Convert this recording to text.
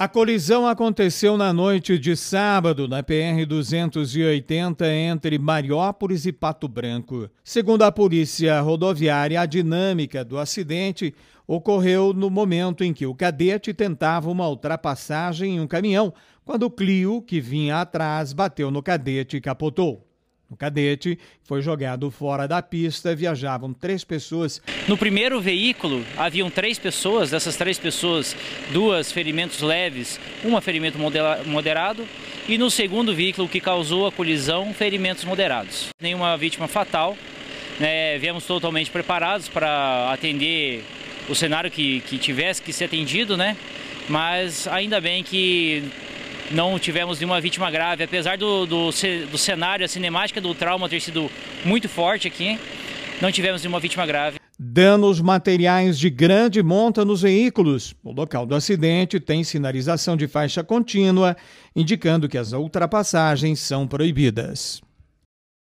A colisão aconteceu na noite de sábado na PR-280 entre Mariópolis e Pato Branco. Segundo a Polícia Rodoviária, a dinâmica do acidente ocorreu no momento em que o cadete tentava uma ultrapassagem em um caminhão, quando o Clio, que vinha atrás, bateu no cadete e capotou. No cadete, foi jogado fora da pista, viajavam três pessoas. No primeiro veículo, haviam três pessoas, dessas três pessoas, duas ferimentos leves, uma ferimento moderado, e no segundo veículo que causou a colisão, ferimentos moderados. Nenhuma vítima fatal, né? viemos totalmente preparados para atender o cenário que, que tivesse que ser atendido, né? mas ainda bem que não tivemos nenhuma vítima grave, apesar do, do, do cenário, a cinemática do trauma ter sido muito forte aqui, não tivemos nenhuma vítima grave. Danos materiais de grande monta nos veículos. O local do acidente tem sinalização de faixa contínua, indicando que as ultrapassagens são proibidas.